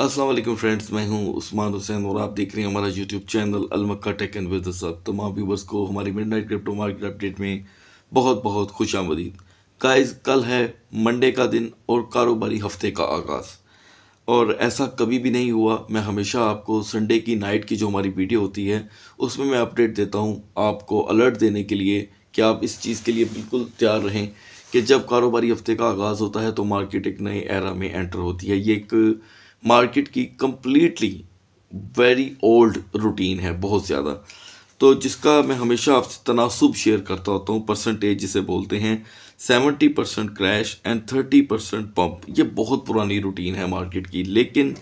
Aslam friends मैं हूं उस्मान हुसैन और आप देख रहे हैं हमारा YouTube channel Almakka tech and business अब तमाम व्यूवर्स को हमारी midnight crypto market update में बहुत बहुत खुश आमदीद गाइज कल है मंडे का दिन और कारोबारी हफ्ते का आगाज़ और ऐसा कभी भी नहीं हुआ मैं हमेशा आपको संडे की नाइट की जो हमारी वीडियो होती है उसमें मैं अपडेट देता हूँ आपको अलर्ट देने के लिए कि आप इस चीज़ के लिए बिल्कुल तैयार रहें कि जब कारोबारी हफ्ते का आगाज़ होता है तो मार्केट एक नए एरा में एंटर होती है ये एक मार्केट की कम्प्लीटली वेरी ओल्ड रूटीन है बहुत ज़्यादा तो जिसका मैं हमेशा आपसे तनासब शेयर करता होता हूँ परसेंटेज जिसे बोलते हैं seventy percent crash and thirty percent pump ये बहुत पुरानी रूटीन है मार्केट की लेकिन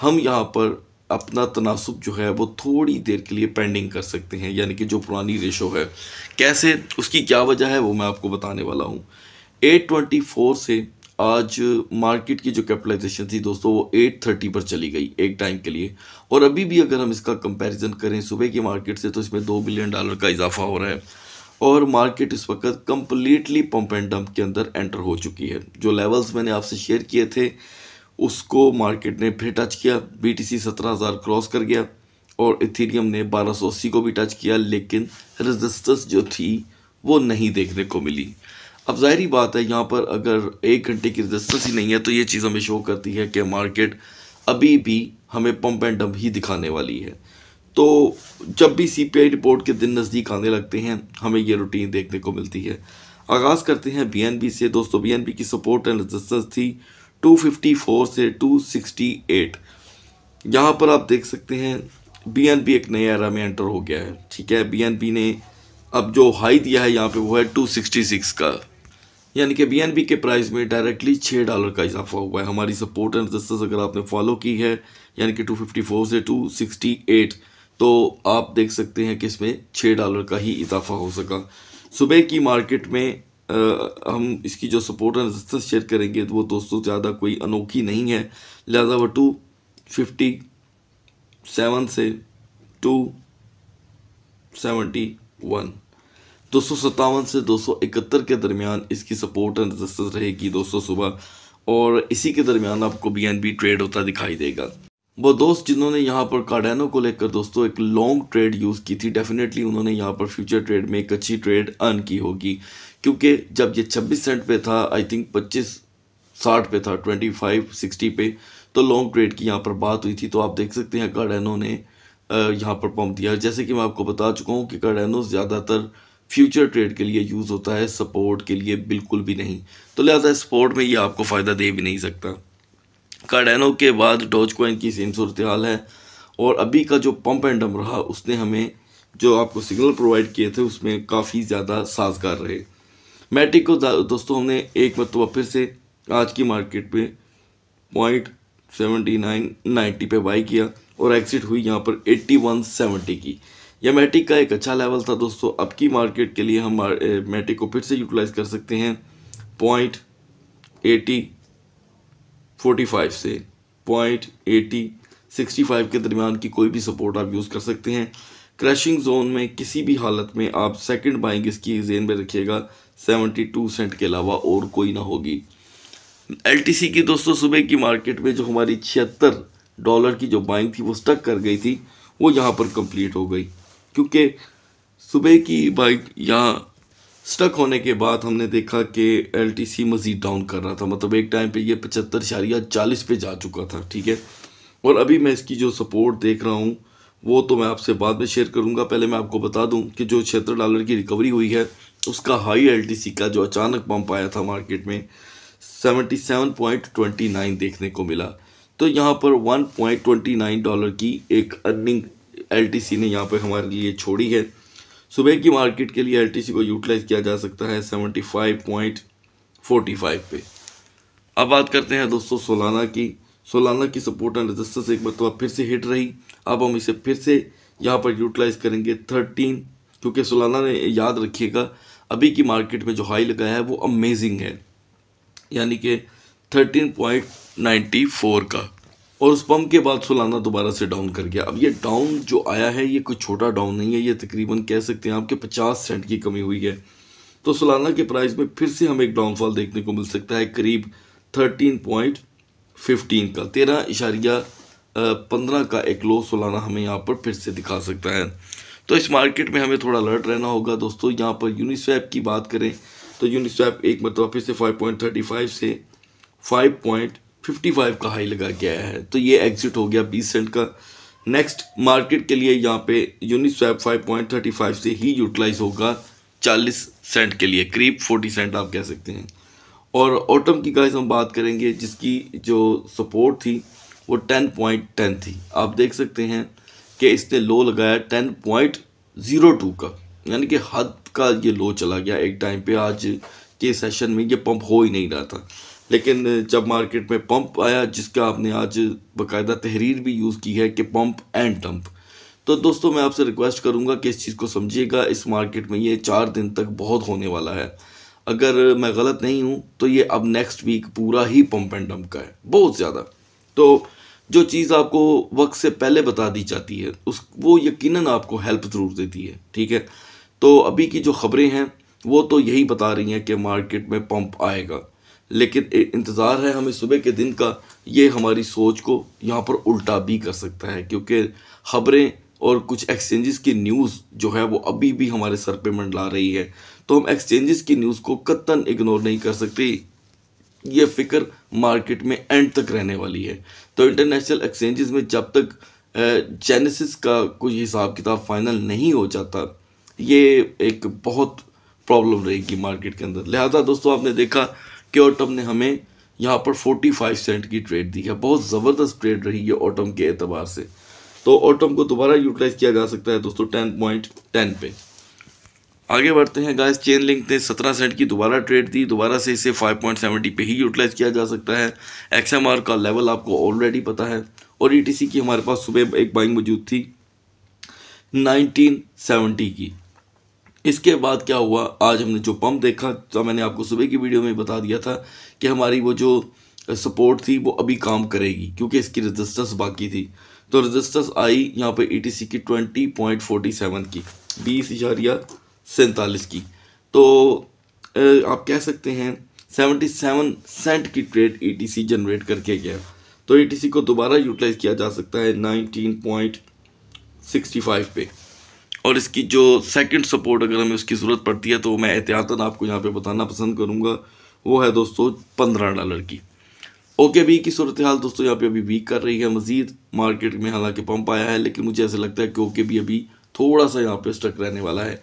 हम यहाँ पर अपना तनासब जो है वो थोड़ी देर के लिए पेंडिंग कर सकते हैं यानी कि जो पुरानी रेशो है कैसे उसकी क्या वजह है वो मैं आपको बताने वाला हूँ एट ट्वेंटी फोर से आज मार्केट की जो कैपिटलाइजेशन थी दोस्तों वो 830 पर चली गई एक टाइम के लिए और अभी भी अगर हम इसका कंपैरिजन करें सुबह की मार्केट से तो इसमें दो बिलियन डॉलर का इजाफा हो रहा है और मार्केट इस वक्त कम्प्लीटली पम्प एंड डम्प के अंदर एंटर हो चुकी है जो लेवल्स मैंने आपसे शेयर किए थे उसको मार्केट ने फिर टच किया बी टी सी क्रॉस कर गया और इथीरियम ने बारह को भी टच किया लेकिन रजिस्टर्स जो थी वो नहीं देखने को मिली अब ज़ाहरी बात है यहाँ पर अगर एक घंटे की रजिस्टेंस ही नहीं है तो ये चीज़ हमें शो करती है कि मार्केट अभी भी हमें पम्प एंड डम्प ही दिखाने वाली है तो जब भी सी रिपोर्ट के दिन नज़दीक आने लगते हैं हमें ये रूटीन देखने को मिलती है आगाज़ करते हैं बी से दोस्तों बी की सपोर्ट एंड रजिस्टेंस थी 254 से 268 यहाँ पर आप देख सकते हैं बी एक नए एरा में एंटर हो गया है ठीक है बी ने अब जो हाई दिया है यहाँ पे वो है 266 का यानी कि बी के प्राइस में डायरेक्टली छः डॉलर का इजाफा हुआ है हमारी सपोर्ट एंड रजिस्टेंस अगर आपने फॉलो की है यानी कि 254 से 268 तो आप देख सकते हैं कि इसमें छः डॉलर का ही इजाफा हो सका सुबह की मार्केट में आ, हम इसकी जो सपोर्ट एंड रजिस्टेंस शेयर करेंगे तो वो दोस्तों ज़्यादा कोई अनोखी नहीं है लिहाजा वो टू फिफ्टी सेवन से टू सेवेंटी वन दो से दो के दरमियान इसकी सपोर्ट एंड रजिस्टेंस रहेगी दोस्तों सुबह और इसी के दरमियान आपको बी ट्रेड होता दिखाई देगा वो दोस्त जिन्होंने यहाँ पर कार्डेनो को लेकर दोस्तों एक लॉन्ग ट्रेड यूज़ की थी डेफिनेटली उन्होंने यहाँ पर फ्यूचर ट्रेड में एक अच्छी ट्रेड अर्न की होगी क्योंकि जब ये 26 सेंट पे था आई थिंक 25 60 पे था 25 60 पे तो लॉन्ग ट्रेड की यहाँ पर बात हुई थी तो आप देख सकते हैं कार्डेनो ने यहाँ पर पंप दिया जैसे कि मैं आपको बता चुका हूँ कि कार्डेनो ज़्यादातर फ्यूचर ट्रेड के लिए यूज़ होता है सपोर्ट के लिए बिल्कुल भी नहीं तो लिहाजा सपोर्ट में ये आपको फ़ायदा दे भी नहीं सकता कार्डेनो के बाद डॉज कोइन की सेम सूरत हाल है और अभी का जो पम्प एंड डम रहा उसने हमें जो आपको सिग्नल प्रोवाइड किए थे उसमें काफ़ी ज़्यादा साजगार रहे मैट्रिक को दोस्तों हमने एक मरतबा फिर से आज की मार्केट पे पॉइंट सेवेंटी नाइन नाइन्टी पर बाई किया और एक्सिट हुई यहाँ पर एट्टी वन सेवेंटी की यह मैटिक का एक अच्छा लेवल था दोस्तों अब की मार्केट के लिए हम मैटिक को फिर से यूटिलाइज कर सकते हैं पॉइंट एटी फोर्टी फाइव से पॉइंट एटी सिक्सटी फाइव के दरमियान की कोई भी सपोर्ट आप यूज़ कर सकते हैं क्रैशिंग जोन में किसी भी हालत में आप सेकंड बाइंग इसकी जेन में रखिएगा टू सेंट के अलावा और कोई ना होगी एल की दोस्तों सुबह की मार्केट में जो हमारी छिहत्तर डॉलर की जो बाइंग थी वो स्टक कर गई थी वो यहाँ पर कंप्लीट हो गई क्योंकि सुबह की बाइक यहाँ स्टक होने के बाद हमने देखा कि एल टी सी मज़ीद डाउन कर रहा था मतलब एक टाइम पे ये पचहत्तर शारिया चालीस पे जा चुका था ठीक है और अभी मैं इसकी जो सपोर्ट देख रहा हूँ वो तो मैं आपसे बाद में शेयर करूँगा पहले मैं आपको बता दूँ कि जो छिहत्तर डॉलर की रिकवरी हुई है उसका हाई एल का जो अचानक पम्प आया था मार्केट में seventy seven point twenty nine देखने को मिला तो यहाँ पर one point twenty nine dollar की एक अर्निंग एल ने यहाँ पर हमारे लिए छोड़ी है सुबह की मार्केट के लिए एल को यूटिलाइज किया जा सकता है seventy five point forty five पे अब बात करते हैं दोस्तों सोलाना की सोलाना की सपोर्ट एंड रजिस्टेंस एक मरतबा फिर से हिट रही अब हम इसे फिर से यहाँ पर यूटिलाइज करेंगे थर्टीन क्योंकि सोलाना ने याद रखिएगा अभी की मार्केट में जो हाई लगाया है वो अमेजिंग है यानी कि थर्टीन पॉइंट नाइन्टी फोर का और उस पम्प के बाद सोलाना दोबारा से डाउन कर गया अब ये डाउन जो आया है ये कोई छोटा डाउन नहीं है ये तकरीबन कह सकते हैं आपके पचास सेंट की कमी हुई है तो सुलाना के प्राइस में फिर से हमें एक डाउनफॉल देखने को मिल सकता है करीब थर्टीन पॉइंट फिफ्टीन का तेरह इशारिया पंद्रह का एक लो सोलाना हमें यहाँ पर फिर से दिखा सकता है तो इस मार्केट में हमें थोड़ा अलर्ट रहना होगा दोस्तों यहाँ पर यूनिस्वैप की बात करें तो यूनिस्वैप एक मतलब फिर से फाइव पॉइंट थर्टी फाइव से फाइव पॉइंट फिफ्टी फाइव का हाई लगा गया है तो ये एग्जिट हो गया बीस सेंट का नेक्स्ट मार्केट के लिए यहाँ पे Uniswap five point thirty five से ही यूटिलाइज होगा चालीस सेंट के लिए करीब फोर्टी सेंट आप कह सकते हैं और ऑटम की गाइस हम बात करेंगे जिसकी जो सपोर्ट थी वो टेन पॉइंट टेन थी आप देख सकते हैं कि इसने लो लगाया टेन पॉइंट ज़ीरो टू का यानी कि हद का ये लो चला गया एक टाइम पे आज के सेशन में ये पंप हो ही नहीं रहा था लेकिन जब मार्केट में पंप आया जिसका आपने आज बाकायदा तहरीर भी यूज़ की है कि पंप एंड डंप तो दोस्तों मैं आपसे रिक्वेस्ट करूंगा कि इस चीज़ को समझिएगा इस मार्केट में ये चार दिन तक बहुत होने वाला है अगर मैं गलत नहीं हूँ तो ये अब नेक्स्ट वीक पूरा ही पम्प एंड डम्प का है बहुत ज़्यादा तो जो चीज़ आपको वक्त से पहले बता दी जाती है उस वो यकीन आपको हेल्प ज़रूर देती है ठीक है तो अभी की जो खबरें हैं वो तो यही बता रही हैं कि मार्केट में पंप आएगा लेकिन इंतज़ार है हमें सुबह के दिन का ये हमारी सोच को यहाँ पर उल्टा भी कर सकता है क्योंकि खबरें और कुछ एक्सचेंजेस की न्यूज़ जो है वो अभी भी हमारे सर पे मंडला रही है तो हम एक्सचेंजेस की न्यूज़ को कत्तन इग्नोर नहीं कर सकते ये फ़िक्र मार्केट में एंड तक रहने वाली है तो इंटरनेशनल एक्सचेंजेस में जब तक जेनेसिस का कोई हिसाब किताब फाइनल नहीं हो जाता ये एक बहुत प्रॉब्लम रहेगी मार्केट के अंदर लिहाजा दोस्तों आपने देखा कि ऑटम ने हमें यहाँ पर 45 सेंट की ट्रेड दी है बहुत ज़बरदस्त ट्रेड रही है ऑटम के एतबार से तो ऑटम को दोबारा यूटिलाइज किया जा सकता है दोस्तों टेन पॉइंट टेन पे आगे बढ़ते हैं गाइस चेन लिंक ने 17 सेंट की दोबारा ट्रेड दी दोबारा से इसे 5.70 पे ही यूटिलाइज किया जा सकता है आर का लेवल आपको ऑलरेडी पता है और सी e की हमारे पास सुबह एक बाइंग मौजूद थी सेवेंटी की इसके बाद क्या हुआ आज हमने जो पम्प देखा तो मैंने आपको सुबह की वीडियो में बता दिया था कि हमारी वो जो सपोर्ट थी वो अभी काम करेगी क्योंकि इसकी रजिस्टेंस बाकी थी तो रजिस्टेंस आई यहाँ पे ईटीसी e की ट्वेंटी पॉइंट फोर्टी सेवन की बीस या सैंतालीस की तो आप कह सकते हैं सेवेंटी सेवन सेंट की ट्रेड ईटीसी जनरेट करके गया तो ईटीसी e को दोबारा यूटिलाइज़ किया जा सकता है नाइनटीन पॉइंट सिक्सटी फाइव पे और इसकी जो सेकंड सपोर्ट अगर हमें उसकी ज़रूरत पड़ती है तो मैं एहतियातन आपको यहाँ पे बताना पसंद करूँगा वो है दोस्तों पंद्रह डॉलर की ओके बी की सूरत हाल दोस्तों यहाँ पे अभी वीक कर रही है मजीद मार्केट में हालांकि पंप आया है लेकिन मुझे ऐसा लगता है कि ओके बी अभी थोड़ा सा यहाँ पर स्टक रहने वाला है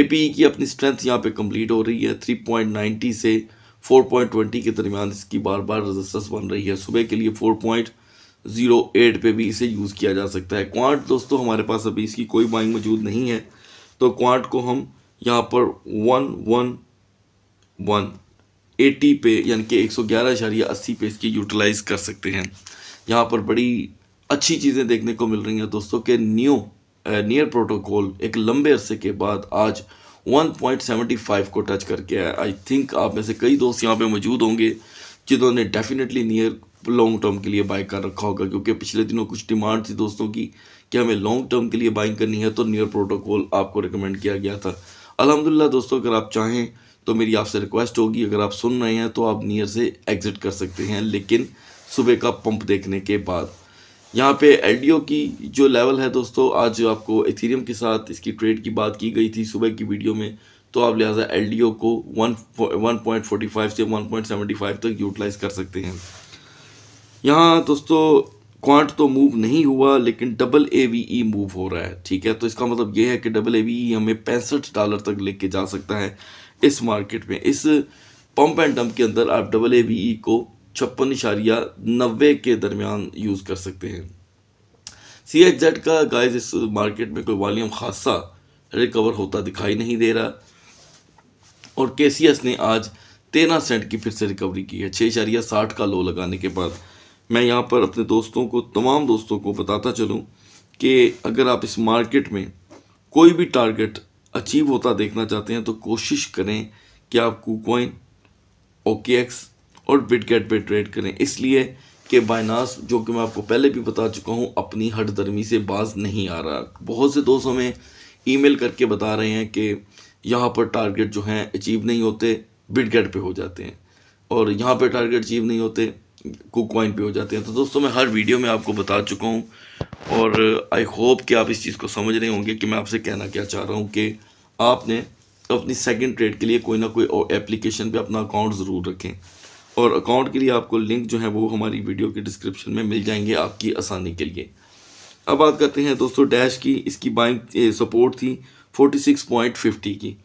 ए पी e की अपनी स्ट्रेंथ यहाँ पर कम्प्लीट हो रही है थ्री पॉइंट नाइन्टी से फोर पॉइंट ट्वेंटी के दरमियान इसकी बार बार रजिस्टेंस बन रही है सुबह के लिए फोर पॉइंट ज़ीरो एट पे भी इसे यूज़ किया जा सकता है क्वांट दोस्तों हमारे पास अभी इसकी कोई बाइंग मौजूद नहीं है तो क्वांट को हम यहाँ पर वन वन वन एटी पे यानी कि एक सौ ग्यारह इशारिया अस्सी पे इसकी यूटिलाइज़ कर सकते हैं यहाँ पर बड़ी अच्छी चीज़ें देखने को मिल रही हैं दोस्तों के न्यू नियर प्रोटोकॉल एक लंबे अरसे के बाद आज 1.75 को टच करके आया आई थिंक आप में से कई दोस्त यहाँ पे मौजूद होंगे जिन्होंने डेफिनेटली नियर लॉन्ग टर्म के लिए बाय कर रखा होगा क्योंकि पिछले दिनों कुछ डिमांड थी दोस्तों की कि हमें लॉन्ग टर्म के लिए बाइंग करनी है तो नियर प्रोटोकॉल आपको रिकमेंड किया गया था अलहमदिल्ला दोस्तों अगर आप चाहें तो मेरी आपसे रिक्वेस्ट होगी अगर आप सुन रहे हैं तो आप नियर से एग्ज़िट कर सकते हैं लेकिन सुबह का पंप देखने के बाद यहाँ पे एल की जो लेवल है दोस्तों आज आपको इथेरियम के साथ इसकी ट्रेड की बात की गई थी सुबह की वीडियो में तो आप लिहाजा एल को one one point forty five से वन पॉइंट सेवेंटी फाइव तक यूटिलाइज़ कर सकते हैं यहाँ दोस्तों क्वांट तो मूव नहीं हुआ लेकिन double A V E move हो रहा है ठीक है तो इसका मतलब ये है कि डबल ए वी ई हमें पैंसठ डॉलर तक लेके जा सकता है इस मार्केट में इस पंप एंड डंप के अंदर आप डबल ए वी ई को छप्पन इशारिया नब्बे के दरमियान यूज़ कर सकते हैं सी एच जेड का गाइस इस मार्केट में कोई वॉल्यूम खासा रिकवर होता दिखाई नहीं दे रहा और के सी एस ने आज तेरह सेंट की फिर से रिकवरी की है छः इशारिया साठ का लो लगाने के बाद मैं यहाँ पर अपने दोस्तों को तमाम दोस्तों को बताता चलूँ कि अगर आप इस मार्केट में कोई भी टारगेट अचीव होता देखना चाहते हैं तो कोशिश करें कि आप कुकॉइन ओके एक्स और बिटगेट पे ट्रेड करें इसलिए कि बाइनास जो कि मैं आपको पहले भी बता चुका हूँ अपनी हट दर्मी से बाज नहीं आ रहा बहुत से दोस्त हमें ईमेल करके बता रहे हैं कि यहाँ पर टारगेट जो हैं अचीव नहीं होते बिटगेट पे हो जाते हैं और यहाँ पर टारगेट अचीव नहीं होते कुक पे हो जाते हैं तो दोस्तों मैं हर वीडियो में आपको बता चुका हूँ और आई होप कि आप इस चीज़ को समझ रहे होंगे कि मैं आपसे कहना क्या चाह रहा हूँ कि आपने अपनी सेकंड ट्रेड के लिए कोई ना कोई एप्लीकेशन पे अपना अकाउंट ज़रूर रखें और अकाउंट के लिए आपको लिंक जो है वो हमारी वीडियो के डिस्क्रिप्शन में मिल जाएंगे आपकी आसानी के लिए अब बात करते हैं दोस्तों डैश की इसकी बाइंग सपोर्ट थी 46.50 की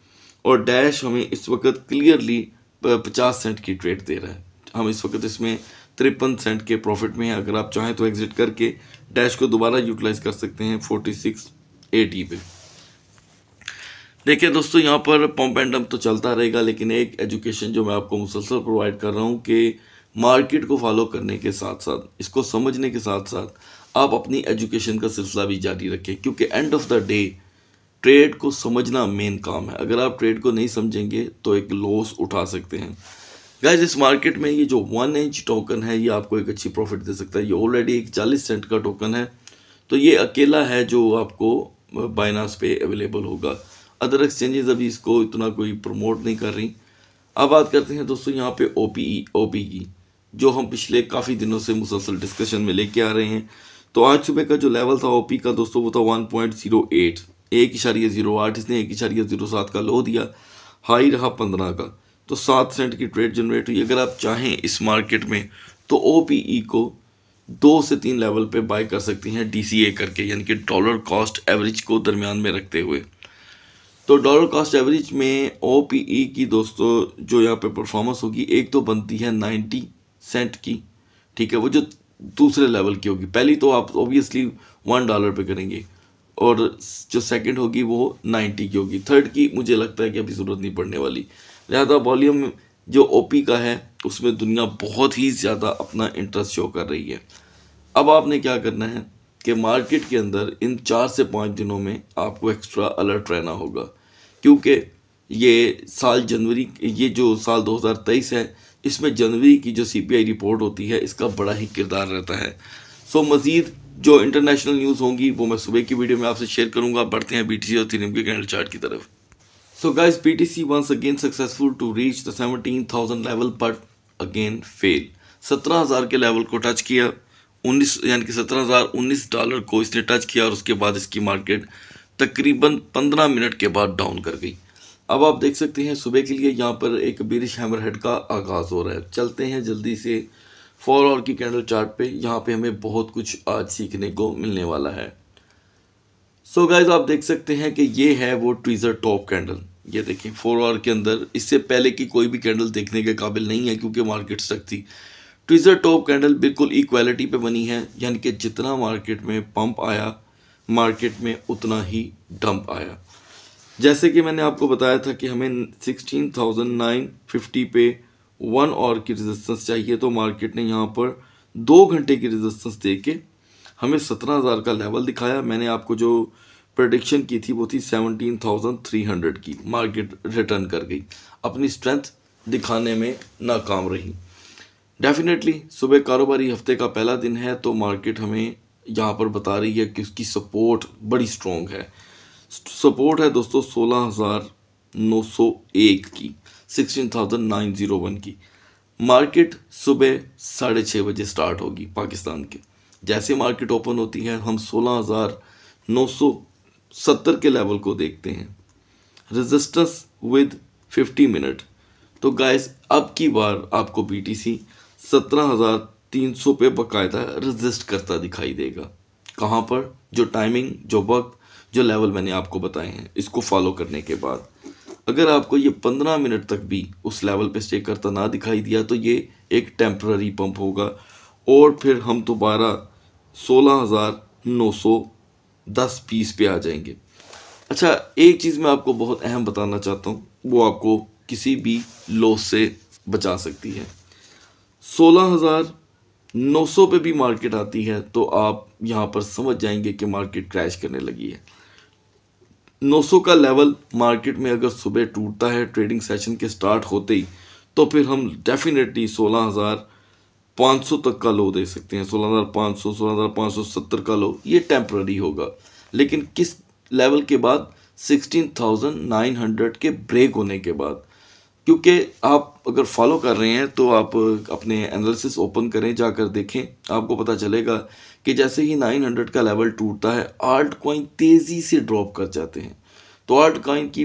और डैश हमें इस वक्त क्लियरली 50 सेंट की ट्रेड दे रहा है हम इस वक्त इसमें तिरपन सेंट के प्रॉफिट में है अगर आप चाहें तो एग्जिट करके डैश को दोबारा यूटिलाइज कर सकते हैं फोर्टी सिक्स एटी पे देखिए दोस्तों यहाँ पर पम्प एंड डम्प तो चलता रहेगा लेकिन एक एजुकेशन जो मैं आपको मुसलसल प्रोवाइड कर रहा हूँ कि मार्केट को फॉलो करने के साथ साथ इसको समझने के साथ साथ आप अपनी एजुकेशन का सिलसिला भी जारी रखें क्योंकि end of the day trade को समझना मेन काम है अगर आप ट्रेड को नहीं समझेंगे तो एक लॉस उठा सकते हैं गैज इस मार्केट में ये जो वन इंच टोकन है ये आपको एक अच्छी प्रॉफिट दे सकता है ये ऑलरेडी एक चालीस सेंट का टोकन है तो ये अकेला है जो आपको बाइनास पे अवेलेबल होगा अदर एक्सचेंजेस अभी इसको इतना कोई प्रमोट नहीं कर रही अब बात करते हैं दोस्तों यहाँ पे ओ पी ओ पी की जो हम पिछले काफ़ी दिनों से मुसलसल डिस्कशन में लेके आ रहे हैं तो आज सुबह का जो लेवल था ओपी e का दोस्तों वो था वन पॉइंट जीरो एट एक इशारिया ज़ीरो आठ इसने एक इशारिया ज़ीरो सात का लो दिया हाई रहा पंद्रह का तो सात सेंट की ट्रेड जनरेट हुई अगर आप चाहें इस मार्केट में तो ओ e को दो से तीन लेवल पे बाय कर सकती हैं डी करके यानी कि डॉलर कॉस्ट एवरेज को दरमियान में रखते हुए तो डॉलर कॉस्ट एवरेज में ओ e की दोस्तों जो यहाँ पे परफॉर्मेंस होगी एक तो बनती है नाइन्टी सेंट की ठीक है वो जो दूसरे लेवल की होगी पहली तो आप ऑब्वियसली वन डॉलर पे करेंगे और जो सेकंड होगी वो नाइन्टी की होगी थर्ड की मुझे लगता है कि अभी ज़रूरत नहीं पड़ने वाली लिहाजा वॉलीम जो पी का है उसमें दुनिया बहुत ही ज़्यादा अपना इंटरेस्ट शो कर रही है अब आपने क्या करना है कि मार्केट के अंदर इन चार से पाँच दिनों में आपको एक्स्ट्रा अलर्ट रहना होगा क्योंकि ये साल जनवरी ये जो साल 2023 है इसमें जनवरी की जो सीपीआई रिपोर्ट होती है इसका बड़ा ही किरदार रहता है सो मज़ीद जो इंटरनेशनल न्यूज़ होंगी वो मैं सुबह की वीडियो में आपसे शेयर करूँगा बढ़ते हैं बी टी और थीम के कैंडल चार्ट की तरफ So guys, BTC once again successful to reach the 17,000 level but again fail. 17,000 के लेवल को टच किया 19 यानी कि 17,019 डॉलर को इसने टच किया और उसके बाद इसकी मार्केट तकरीबन 15 मिनट के बाद डाउन कर गई अब आप देख सकते हैं सुबह के लिए यहाँ पर एक बिरिश हैमर हेड का आगाज़ हो रहा है चलते हैं जल्दी से फोर आवर की कैंडल चार्ट पे यहाँ पे हमें बहुत कुछ आज सीखने को मिलने वाला है सो so गाइज आप देख सकते हैं कि ये है वो ट्वीज़र टॉप कैंडल ये देखें फोर आवर के अंदर इससे पहले की कोई भी कैंडल देखने के काबिल नहीं है क्योंकि मार्केट सख्त थी ट्विज़र टॉप कैंडल बिल्कुल इक्वालिटी पे बनी है यानी कि जितना मार्केट में पंप आया मार्केट में उतना ही डंप आया जैसे कि मैंने आपको बताया था कि हमें सिक्सटीन थाउजेंड नाइन फिफ्टी पे वन और की रजिस्टेंस चाहिए तो मार्केट ने यहाँ पर दो घंटे की रजिस्टेंस दे के हमें सत्रह हज़ार का लेवल दिखाया मैंने आपको जो प्रडिक्शन की थी वो थी सेवनटीन थाउजेंड थ्री हंड्रेड की मार्केट रिटर्न कर गई अपनी स्ट्रेंथ दिखाने में नाकाम रही डेफिनेटली सुबह कारोबारी हफ्ते का पहला दिन है तो मार्केट हमें यहाँ पर बता रही है कि उसकी सपोर्ट बड़ी स्ट्रॉन्ग है सपोर्ट है दोस्तों सोलह हज़ार नौ सौ एक की sixteen thousand nine zero one की मार्केट सुबह साढ़े छः बजे स्टार्ट होगी पाकिस्तान के जैसे मार्केट ओपन होती है हम सोलह हज़ार नौ सौ सत्तर के लेवल को देखते हैं रेजिस्टेंस विद फिफ्टी मिनट तो गाइस अब की बार आपको बी टी सी सत्रह हज़ार तीन सौ पे बाकायदा रजिस्ट करता दिखाई देगा कहाँ पर जो टाइमिंग जो वक्त जो लेवल मैंने आपको बताए हैं इसको फॉलो करने के बाद अगर आपको ये पंद्रह मिनट तक भी उस लेवल पे स्टे करता ना दिखाई दिया तो ये एक टेम्प्ररी पंप होगा और फिर हम दोबारा सोलह हज़ार नौ सौ दस पीस पे आ जाएंगे अच्छा एक चीज़ मैं आपको बहुत अहम बताना चाहता हूँ वो आपको किसी भी लॉस से बचा सकती है सोलह हज़ार नौ सौ पर भी मार्केट आती है तो आप यहाँ पर समझ जाएंगे कि मार्केट क्रैश करने लगी है नौ सौ का लेवल मार्केट में अगर सुबह टूटता है ट्रेडिंग सेशन के स्टार्ट होते ही तो फिर हम डेफिनेटली सोलह हज़ार 500 तक का लो दे सकते हैं सोलह हज़ार पाँच सौ सोलह हज़ार पाँच सौ सत्तर का लो ये टेम्प्ररी होगा लेकिन किस लेवल के बाद सिक्सटीन थाउजेंड नाइन हंड्रेड के ब्रेक होने के बाद क्योंकि आप अगर फॉलो कर रहे हैं तो आप अपने एनालिसिस ओपन करें जाकर देखें आपको पता चलेगा कि जैसे ही 900 का लेवल टूटता है आर्ट कॉइन तेज़ी से ड्रॉप कर जाते हैं तो आर्ट कॉइन की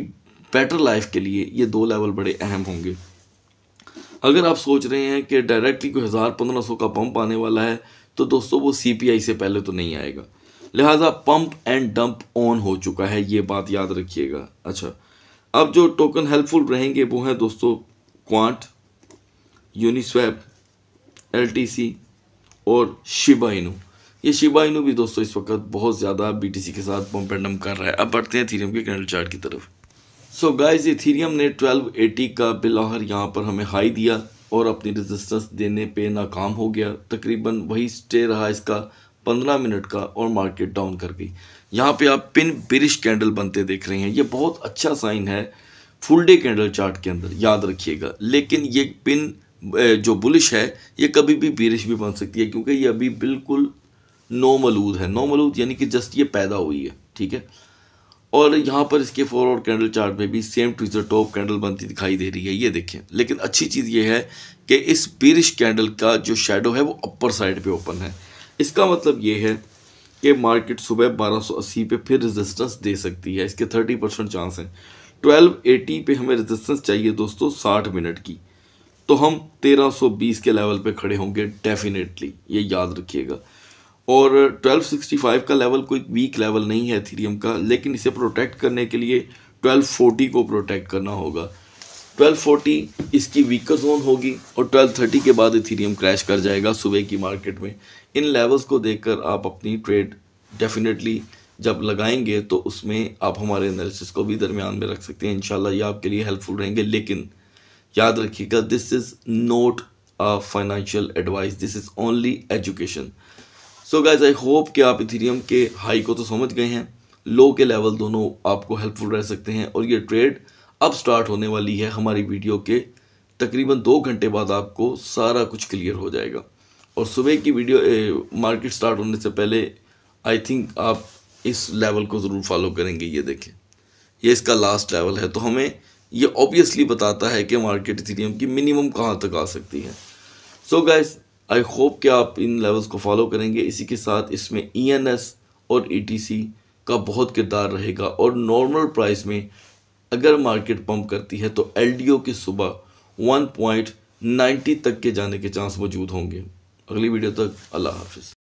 बेटर लाइफ के लिए ये दो लेवल बड़े अहम होंगे अगर आप सोच रहे हैं कि डायरेक्टली कोई हज़ार पंद्रह सौ का पंप आने वाला है तो दोस्तों वो सी से पहले तो नहीं आएगा लिहाजा पंप एंड डंप ऑन हो चुका है ये बात याद रखिएगा अच्छा अब जो टोकन हेल्पफुल रहेंगे वो हैं दोस्तों क्वांट यूनिस्वैप एलटीसी और शिबा इनू ये शिबा इनू भी दोस्तों इस वक्त बहुत ज़्यादा सी के साथ पम्प एंड डंप कर रहा है अब बढ़ते हैं थीरम के कैंडल चार्ट की तरफ सो गाइस इथीरियम ने 1280 का बिलाहर यहाँ पर हमें हाई दिया और अपनी रेजिस्टेंस देने पे नाकाम हो गया तकरीबन वही स्टे रहा इसका 15 मिनट का और मार्केट डाउन कर गई यहाँ पे आप पिन बिरिश कैंडल बनते देख रहे हैं ये बहुत अच्छा साइन है फुल डे कैंडल चार्ट के अंदर याद रखिएगा लेकिन ये पिन जो बुलिश है ये कभी भी बिरिश भी बन सकती है क्योंकि ये अभी बिल्कुल नोमलूद है नोमलूद यानी कि जस्ट ये पैदा हुई है ठीक है और यहाँ पर इसके फोर और कैंडल चार्ट में भी same to the top candle बनती दिखाई दे रही है ये देखें लेकिन अच्छी चीज़ ये है कि इस पीरिश कैंडल का जो शेडो है वो अपर साइड पे ओपन है इसका मतलब ये है कि मार्केट सुबह 1280 पे फिर रेजिस्टेंस दे सकती है इसके 30 परसेंट चांस हैं ट्वेल्व एटी हमें रेजिस्टेंस चाहिए दोस्तों साठ मिनट की तो हम तेरह के लेवल पर खड़े होंगे डेफिनेटली ये याद रखिएगा और 1265 का लेवल कोई वीक लेवल नहीं है थीरियम का लेकिन इसे प्रोटेक्ट करने के लिए 1240 को प्रोटेक्ट करना होगा 1240 इसकी वीकर जोन होगी और 1230 के बाद थीरियम क्रैश कर जाएगा सुबह की मार्केट में इन लेवल्स को देखकर आप अपनी ट्रेड डेफिनेटली जब लगाएंगे तो उसमें आप हमारे एनालिसिस को भी दरमियान में रख सकते हैं इन ये आपके लिए हेल्पफुल रहेंगे लेकिन याद रखिएगा this is not financial advice this is only education so guys I hope कि आप इथेरियम के हाई को तो समझ गए हैं लो के लेवल दोनों आपको हेल्पफुल रह सकते हैं और ये ट्रेड अब स्टार्ट होने वाली है हमारी वीडियो के तकरीबन दो घंटे बाद आपको सारा कुछ क्लियर हो जाएगा और सुबह की वीडियो ए, मार्केट स्टार्ट होने से पहले आई थिंक आप इस लेवल को ज़रूर फॉलो करेंगे ये देखें ये इसका लास्ट लेवल है तो हमें ये ऑब्वियसली बताता है कि मार्केट इथीरियम की मिनिमम कहाँ तक आ सकती है so so guys I hope कि आप इन लेवल्स को फॉलो करेंगे इसी के साथ इसमें ई एन एस और ई टी सी का बहुत किरदार रहेगा और नॉर्मल प्राइस में अगर मार्केट पंप करती है तो एल डी ओ की सुबह वन पॉइंट नाइन्टी तक के जाने के चांस मौजूद होंगे अगली वीडियो तक अल्लाह हाफिज़